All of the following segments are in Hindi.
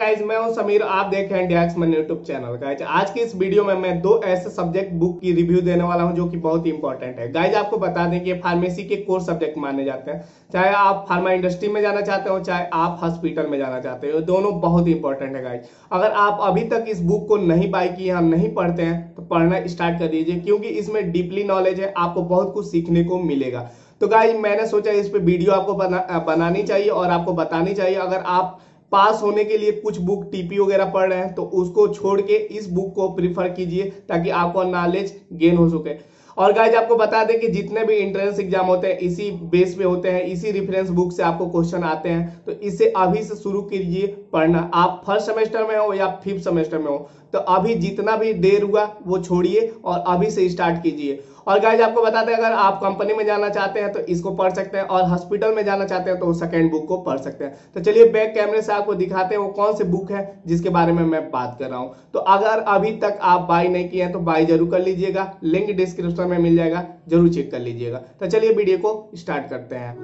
गाइज मैं हूं समीर आप देख रहे हैं यूट्यूब चैनल गाइज आज की इस वीडियो में मैं दो ऐसे सब्जेक्ट बुक की रिव्यू देने वाला हूं जो कि बहुत ही इंपॉर्टेंट है गाइज आपको बता दें कि फार्मेसी के कोर सब्जेक्ट माने जाते हैं चाहे आप फार्मा इंडस्ट्री में जाना चाहते हो चाहे आप हॉस्पिटल में जाना चाहते हो दोनों बहुत ही इंपॉर्टेंट है गाइज अगर आप अभी तक इस बुक को नहीं बाई की या नहीं पढ़ते हैं तो पढ़ना स्टार्ट कर दीजिए क्योंकि इसमें डीपली नॉलेज है आपको बहुत कुछ सीखने को मिलेगा तो गाइज मैंने सोचा इस पर वीडियो आपको बना, बनानी चाहिए और आपको बतानी चाहिए अगर आप पास होने के लिए कुछ बुक टीपी वगैरह पढ़ रहे हैं तो उसको छोड़ के इस बुक को प्रीफर कीजिए ताकि आपका नॉलेज गेन हो सके और गाइज आपको बता दें कि जितने भी इंट्रेंस एग्जाम होते हैं इसी बेस पे होते हैं इसी रिफरेंस बुक से आपको क्वेश्चन आते हैं तो इसे अभी से शुरू कीजिए पढ़ना आप फर्स्ट सेमेस्टर में हो या फिफ्थ सेमेस्टर में हो तो अभी जितना भी देर हुआ वो छोड़िए और अभी से स्टार्ट कीजिए और गाइज आपको बता दें अगर आप कंपनी में जाना चाहते हैं तो इसको पढ़ सकते हैं और हॉस्पिटल में जाना चाहते हैं तो सेकेंड बुक को पढ़ सकते हैं तो चलिए बैक कैमरे से आपको दिखाते हैं वो कौन से बुक है जिसके बारे में मैं बात कर रहा हूँ तो अगर अभी तक आप बाई नहीं किए हैं तो बाई जरूर कर लीजिएगा लिंक डिस्क्रिप्शन में मिल जाएगा जरूर चेक कर लीजिएगा तो चलिए वीडियो को स्टार्ट करते हैं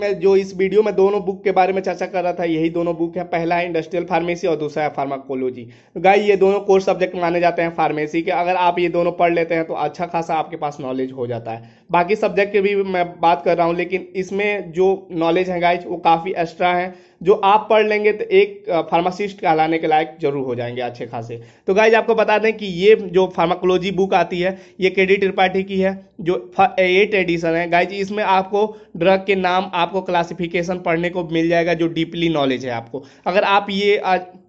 मैं जो इस वीडियो में दोनों बुक के बारे में चर्चा कर रहा था यही दोनों बुक है पहला है इंडस्ट्रियल फार्मेसी और दूसरा है फार्माकोलॉजी तो गाय ये दोनों कोर्स सब्जेक्ट माने जाते हैं फार्मेसी के अगर आप ये दोनों पढ़ लेते हैं तो अच्छा खासा आपके पास नॉलेज हो जाता है बाकी सब्जेक्ट की भी मैं बात कर रहा हूँ लेकिन इसमें जो नॉलेज है गाइज वो काफ़ी एक्स्ट्रा है जो आप पढ़ लेंगे तो एक फार्मासिस्ट कहलाने के लायक जरूर हो जाएंगे अच्छे खासे तो गाइज आपको बता दें कि ये जो फार्माकोलॉजी बुक आती है ये के त्रिपाठी की है जो एट एडिशन है गाइज इसमें आपको ड्रग के नाम आपको क्लासिफिकेशन पढ़ने को मिल जाएगा जो डीपली नॉलेज है आपको अगर आप ये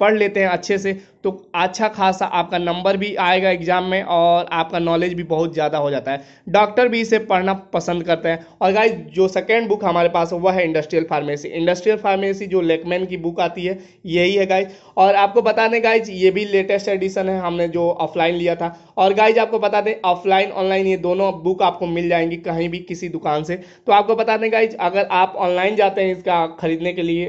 पढ़ लेते हैं अच्छे से तो अच्छा खासा आपका नंबर भी आएगा एग्ज़ाम में और आपका नॉलेज भी बहुत ज़्यादा हो जाता है डॉक्टर भी इसे पढ़ना पसंद करते हैं और गाइज जो सेकेंड बुक हमारे पास वह है इंडस्ट्रियल फार्मेसी इंडस्ट्रियल फार्मेसी जो लेकमैन की बुक आती है यही है गाइज और आपको बता दें गाइज ये भी लेटेस्ट एडिशन है हमने जो ऑफलाइन लिया था और गाइज आपको बता दें ऑफलाइन ऑनलाइन ये दोनों बुक आपको मिल जाएंगी कहीं भी किसी दुकान से तो आपको बता दें गाइज अगर आप ऑनलाइन जाते हैं इसका खरीदने के लिए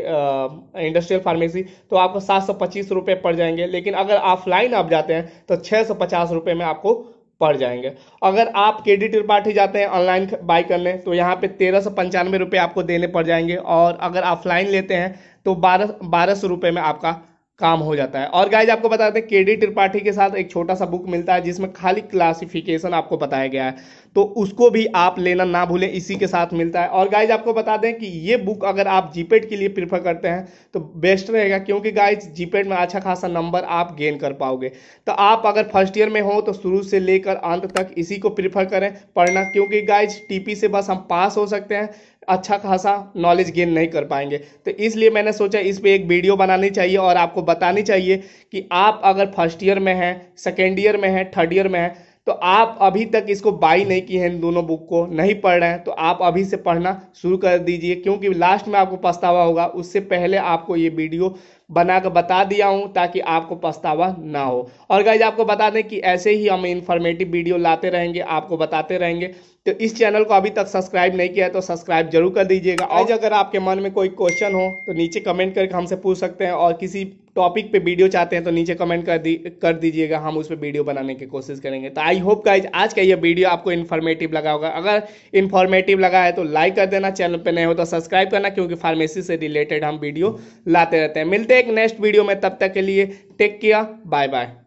इंडस्ट्रियल फार्मेसी तो आपको सात सौ पच्चीस रुपये पड़ जाएंगे लेकिन अगर ऑफलाइन आप जाते हैं तो छः सौ पचास रुपये में आपको पड़ जाएंगे अगर आप के डी त्रिपाठी जाते हैं ऑनलाइन बाई करने तो यहाँ पे तेरह सौ पंचानवे रुपये आपको देने पड़ जाएंगे और अगर ऑफलाइन लेते हैं तो बारह बारह सौ रुपये में आपका काम हो जाता है और गाइज आपको बताते हैं के डी त्रिपाठी के साथ एक छोटा सा बुक मिलता है जिसमें खाली क्लासिफिकेशन आपको बताया गया है तो उसको भी आप लेना ना भूलें इसी के साथ मिलता है और गाइज आपको बता दें कि ये बुक अगर आप जीपेड के लिए प्रीफर करते हैं तो बेस्ट रहेगा क्योंकि गाइज जीपेड में अच्छा खासा नंबर आप गेन कर पाओगे तो आप अगर फर्स्ट ईयर में हो तो शुरू से लेकर अंत तक इसी को प्रीफर करें पढ़ना क्योंकि गाइज टीपी से बस हम पास हो सकते हैं अच्छा खासा नॉलेज गेन नहीं कर पाएंगे तो इसलिए मैंने सोचा इस पर एक वीडियो बनानी चाहिए और आपको बतानी चाहिए कि आप अगर फर्स्ट ईयर में हैं सेकेंड ईयर में हैं थर्ड ईयर में हैं तो आप अभी तक इसको बाई नहीं किए हैं इन दोनों बुक को नहीं पढ़ रहे हैं तो आप अभी से पढ़ना शुरू कर दीजिए क्योंकि लास्ट में आपको पछतावा होगा उससे पहले आपको ये वीडियो बनाकर बता दिया हूँ ताकि आपको पछतावा ना हो और गाइज आपको बता दें कि ऐसे ही हम इन्फॉर्मेटिव वीडियो लाते रहेंगे आपको बताते रहेंगे तो इस चैनल को अभी तक सब्सक्राइब नहीं किया है तो सब्सक्राइब जरूर कर दीजिएगा और अगर आपके मन में कोई क्वेश्चन हो तो नीचे कमेंट करके हमसे पूछ सकते हैं और किसी टॉपिक पे वीडियो चाहते हैं तो नीचे कमेंट कर दी कर दीजिएगा हम उस पर वीडियो बनाने की कोशिश करेंगे तो आई होप गाइज आज का ये वीडियो आपको इन्फॉर्मेटिव लगा होगा अगर इन्फॉर्मेटिव लगा है तो लाइक कर देना चैनल पर नहीं हो तो सब्सक्राइब करना क्योंकि फार्मेसी से रिलेटेड हम वीडियो लाते रहते हैं मिलते हैं एक नेक्स्ट वीडियो में तब तक के लिए टेक किया बाय बाय